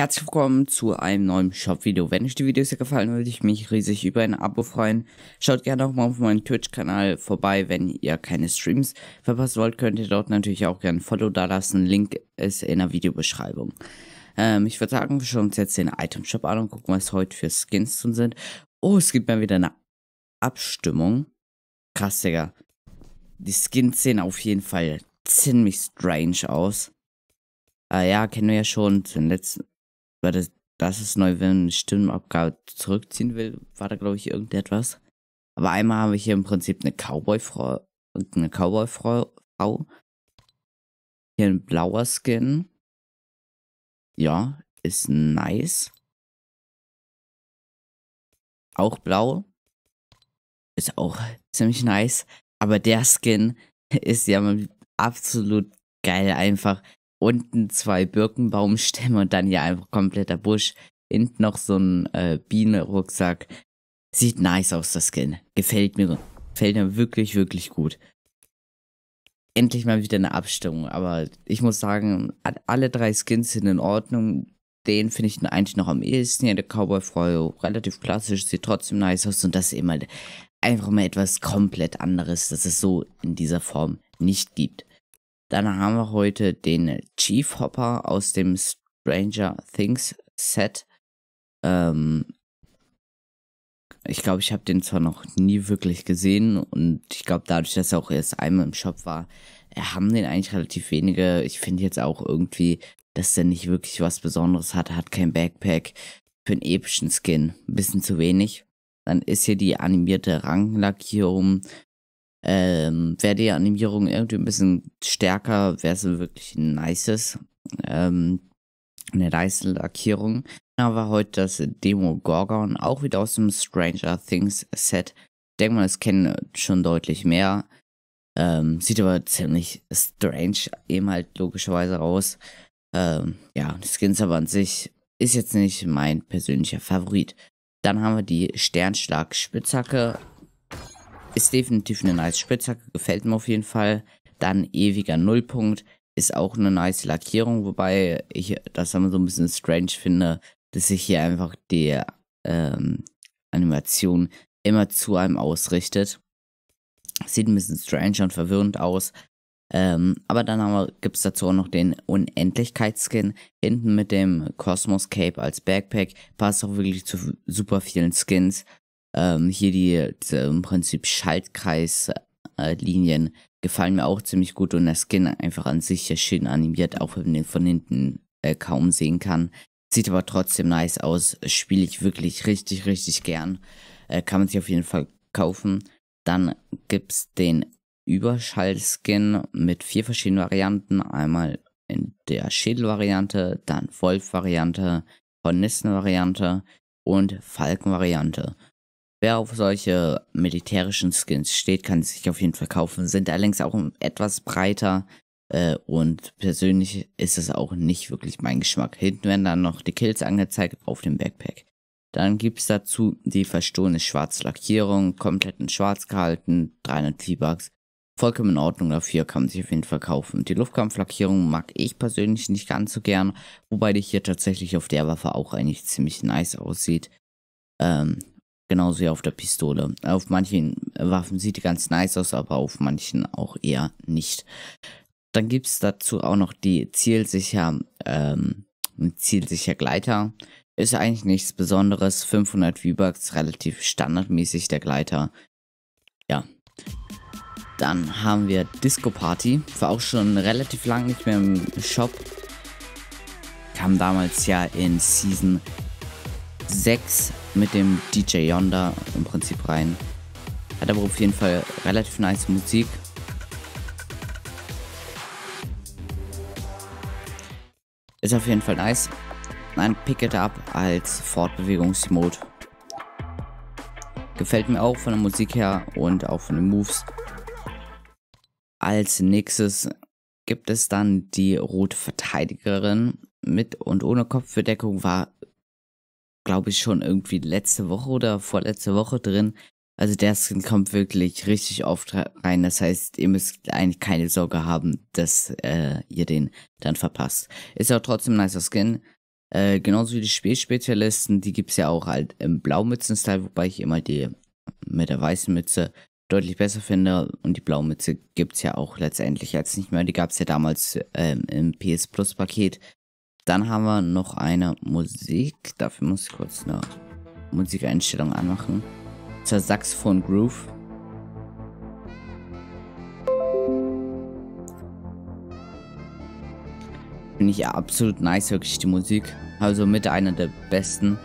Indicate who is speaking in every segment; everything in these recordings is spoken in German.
Speaker 1: Herzlich willkommen zu einem neuen Shop-Video. Wenn euch die Videos hier gefallen, würde ich mich riesig über ein Abo freuen. Schaut gerne auch mal auf meinen Twitch-Kanal vorbei, wenn ihr keine Streams verpassen wollt, könnt ihr dort natürlich auch gerne ein Follow dalassen. Link ist in der Videobeschreibung. Ähm, ich würde sagen, wir schauen uns jetzt den Item-Shop an und gucken, was heute für Skins drin sind. Oh, es gibt mal wieder eine Abstimmung. Krass, Digga. Die Skins sehen auf jeden Fall ziemlich strange aus. Äh, ja, kennen wir ja schon. Zu den letzten, war das, das ist neu, wenn man eine Stimmenabgabe zurückziehen will, war da glaube ich irgendetwas. Aber einmal habe ich hier im Prinzip eine Cowboy-Frau, eine Cowboy-Frau, hier ein blauer Skin. Ja, ist nice. Auch blau. Ist auch ziemlich nice. Aber der Skin ist ja absolut geil einfach unten zwei Birkenbaumstämme und dann ja einfach kompletter Busch. Hinten noch so ein äh, Bienenrucksack. Sieht nice aus, das Skin. Gefällt mir. Gefällt mir wirklich, wirklich gut. Endlich mal wieder eine Abstimmung. Aber ich muss sagen, alle drei Skins sind in Ordnung. Den finde ich eigentlich noch am ehesten. Ja, der Cowboy Freude, relativ klassisch, sieht trotzdem nice aus. Und das ist immer einfach mal etwas komplett anderes, das es so in dieser Form nicht gibt. Dann haben wir heute den Chief Hopper aus dem Stranger Things Set. Ähm, ich glaube, ich habe den zwar noch nie wirklich gesehen und ich glaube, dadurch, dass er auch erst einmal im Shop war, äh, haben den eigentlich relativ wenige. Ich finde jetzt auch irgendwie, dass der nicht wirklich was Besonderes hat, hat kein Backpack. Für einen epischen Skin ein bisschen zu wenig. Dann ist hier die animierte Ranglackierung ähm, wäre die Animierung irgendwie ein bisschen stärker, wäre es wirklich ein nices. Ähm, eine nice Lackierung. Da war heute das Demo Gorgon, auch wieder aus dem Stranger Things Set. Ich denke mal, es kennen schon deutlich mehr. Ähm, sieht aber ziemlich strange eben halt logischerweise aus. Ähm, ja, die Skins aber an sich ist jetzt nicht mein persönlicher Favorit. Dann haben wir die Sternschlag-Spitzhacke ist definitiv eine nice Spitzhacke, gefällt mir auf jeden Fall. Dann ewiger Nullpunkt. Ist auch eine nice Lackierung, wobei ich das immer so ein bisschen strange finde, dass sich hier einfach die ähm, Animation immer zu einem ausrichtet. Sieht ein bisschen strange und verwirrend aus. Ähm, aber dann gibt es dazu auch noch den Unendlichkeitsskin. Hinten mit dem Cosmos Cape als Backpack passt auch wirklich zu super vielen Skins ähm, hier die, diese im Prinzip Schaltkreislinien gefallen mir auch ziemlich gut und der Skin einfach an sich ja schön animiert, auch wenn man den von hinten äh, kaum sehen kann. Sieht aber trotzdem nice aus, spiele ich wirklich richtig, richtig gern. Äh, kann man sich auf jeden Fall kaufen. Dann gibt es den Überschall-Skin mit vier verschiedenen Varianten. Einmal in der Schädel-Variante, dann Wolf-Variante, Hornissen-Variante und Falken-Variante. Wer auf solche militärischen Skins steht, kann es sich auf jeden Fall kaufen. Sind allerdings auch etwas breiter. Äh, und persönlich ist es auch nicht wirklich mein Geschmack. Hinten werden dann noch die Kills angezeigt auf dem Backpack. Dann gibt es dazu die verstohlene schwarze Lackierung, komplett in schwarz gehalten, 300 V-Bucks. Vollkommen in Ordnung dafür, kann man sich auf jeden Fall kaufen. Die Luftkampflackierung mag ich persönlich nicht ganz so gern, wobei die hier tatsächlich auf der Waffe auch eigentlich ziemlich nice aussieht. Ähm, Genauso wie auf der Pistole. Auf manchen Waffen sieht die ganz nice aus, aber auf manchen auch eher nicht. Dann gibt es dazu auch noch die zielsicher, ähm, zielsicher Gleiter. Ist eigentlich nichts Besonderes. 500 V-Bucks, relativ standardmäßig der Gleiter. Ja. Dann haben wir Disco Party. War auch schon relativ lang nicht mehr im Shop. Kam damals ja in Season 6 mit dem DJ Yonder im Prinzip rein. Hat aber auf jeden Fall relativ nice Musik. Ist auf jeden Fall nice. Nein, pick it up als Fortbewegungsmode. Gefällt mir auch von der Musik her und auch von den Moves. Als nächstes gibt es dann die rote Verteidigerin. Mit und ohne Kopfbedeckung war glaube ich, schon irgendwie letzte Woche oder vorletzte Woche drin. Also der Skin kommt wirklich richtig oft rein. Das heißt, ihr müsst eigentlich keine Sorge haben, dass äh, ihr den dann verpasst. Ist ja trotzdem ein nicer Skin. Äh, genauso wie die Spielspezialisten, die gibt es ja auch halt im Blaumützen-Style, wobei ich immer die mit der weißen Mütze deutlich besser finde. Und die Blaumütze gibt es ja auch letztendlich jetzt nicht mehr. Die gab es ja damals ähm, im PS Plus Paket. Dann haben wir noch eine Musik. Dafür muss ich kurz eine Musikeinstellung anmachen. Zur Saxophon Groove. Finde ich absolut nice, wirklich die Musik. Also mit einer der besten.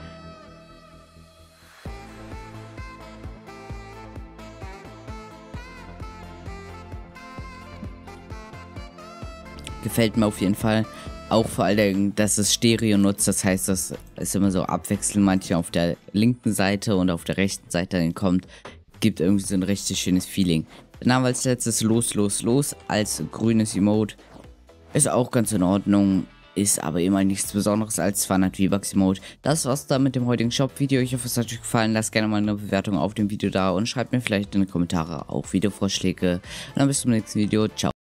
Speaker 1: Gefällt mir auf jeden Fall. Auch vor allem, dass es Stereo nutzt, das heißt, das ist immer so abwechselnd, Manche auf der linken Seite und auf der rechten Seite dann kommt, gibt irgendwie so ein richtig schönes Feeling. Dann haben wir als letztes Los, Los, Los als grünes Emote. Ist auch ganz in Ordnung, ist aber immer nichts Besonderes als 200 V-Bucks Emote. Das war's dann mit dem heutigen Shop-Video. Ich hoffe, es hat euch gefallen. Lasst gerne mal eine Bewertung auf dem Video da und schreibt mir vielleicht in die Kommentare auch Videovorschläge. Und dann bis zum nächsten Video. Ciao.